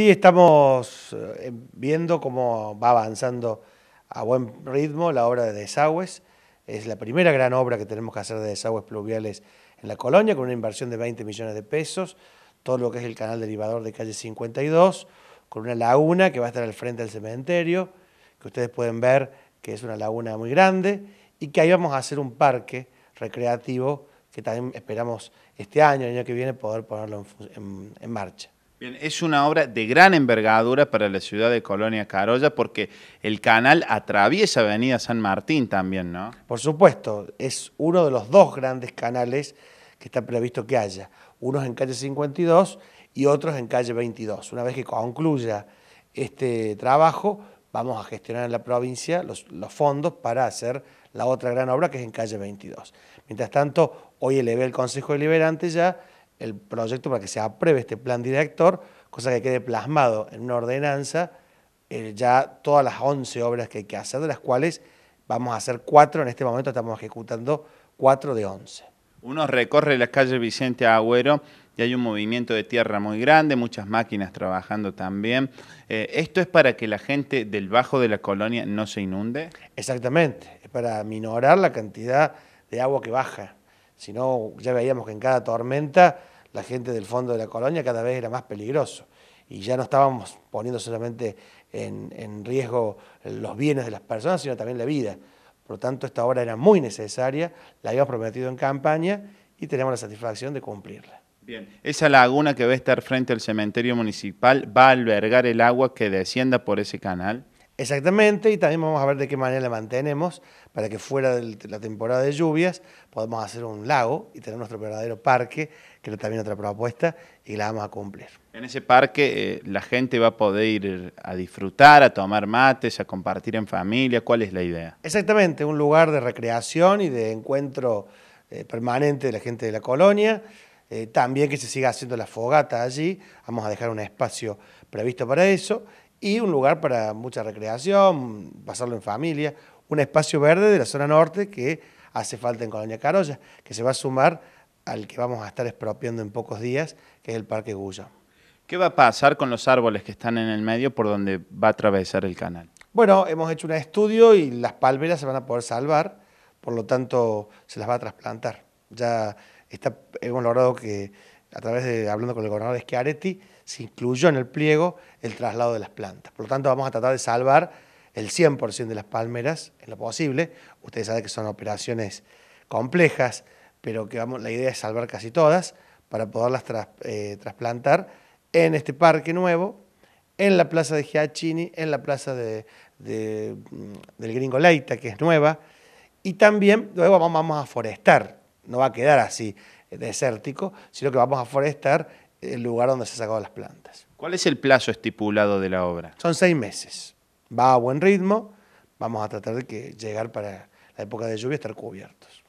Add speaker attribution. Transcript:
Speaker 1: Sí, estamos eh, viendo cómo va avanzando a buen ritmo la obra de desagües. Es la primera gran obra que tenemos que hacer de desagües pluviales en la colonia, con una inversión de 20 millones de pesos, todo lo que es el canal derivador de calle 52, con una laguna que va a estar al frente del cementerio, que ustedes pueden ver que es una laguna muy grande, y que ahí vamos a hacer un parque recreativo que también esperamos este año, el año que viene, poder ponerlo en, en marcha.
Speaker 2: Bien, es una obra de gran envergadura para la ciudad de Colonia Carolla porque el canal atraviesa Avenida San Martín también, ¿no?
Speaker 1: Por supuesto, es uno de los dos grandes canales que está previsto que haya. Unos en calle 52 y otros en calle 22. Una vez que concluya este trabajo, vamos a gestionar en la provincia los, fondos para hacer la otra gran obra que es en calle 22. Mientras tanto, hoy elevé el Consejo Deliberante ya el proyecto para que se apruebe este plan director, cosa que quede plasmado en una ordenanza eh, ya todas las 11 obras que hay que hacer, de las cuales vamos a hacer cuatro, en este momento estamos ejecutando cuatro de 11.
Speaker 2: Uno recorre la calle Vicente Agüero y hay un movimiento de tierra muy grande, muchas máquinas trabajando también. Eh, ¿Esto es para que la gente del bajo de la colonia no se
Speaker 1: inunde? Exactamente, es para minorar la cantidad de agua que baja. Si no, ya veíamos que en cada tormenta la gente del fondo de la colonia cada vez era más peligroso y ya no estábamos poniendo solamente en, riesgo los bienes de las personas, sino también la vida. Por lo tanto, esta obra era muy necesaria, la habíamos prometido en campaña y tenemos la satisfacción de cumplirla. Bien,
Speaker 2: esa laguna que va a estar frente al cementerio municipal va a albergar el agua que descienda por ese canal.
Speaker 1: Exactamente, y también vamos a ver de qué manera la mantenemos para que fuera de la temporada de lluvias podamos hacer un lago y tener nuestro verdadero parque, que era también otra propuesta, y la vamos a cumplir.
Speaker 2: En ese parque eh, la gente va a poder ir a disfrutar, a tomar mates, a compartir en familia, ¿cuál es la idea?
Speaker 1: Exactamente, un lugar de recreación y de encuentro eh, permanente de la gente de la colonia. Eh, también que se siga haciendo la fogata allí, vamos a dejar un espacio previsto para eso y un lugar para mucha recreación, pasarlo en familia, un espacio verde de la zona norte que hace falta en Colonia Carolla, que se va a sumar al que vamos a estar expropiando en pocos días, que es el Parque Gullo.
Speaker 2: ¿Qué va a pasar con los árboles que están en el medio por donde va a atravesar el canal?
Speaker 1: Bueno, hemos hecho un estudio y las palmeras se van a poder salvar, por lo tanto se las va a trasplantar. Ya hemos logrado que a través de hablando con el gobernador Schiaretti, se incluyó en el pliego el traslado de las plantas. Por lo tanto, vamos a tratar de salvar el 100% de las palmeras en lo posible. Ustedes saben que son operaciones complejas, pero que vamos, la idea es salvar casi todas para poderlas eh, trasplantar en este parque nuevo, en la plaza de Giacchini, en la plaza mm, del Gringo Leita, que es nueva, y también luego vamos a forestar, no va a quedar así desértico, sino que vamos a forestar el lugar donde se han sacado las plantas.
Speaker 2: ¿Cuál es el plazo estipulado de la obra?
Speaker 1: Son seis meses. Va a buen ritmo. Vamos a tratar de que llegar para la época de lluvia estar cubiertos.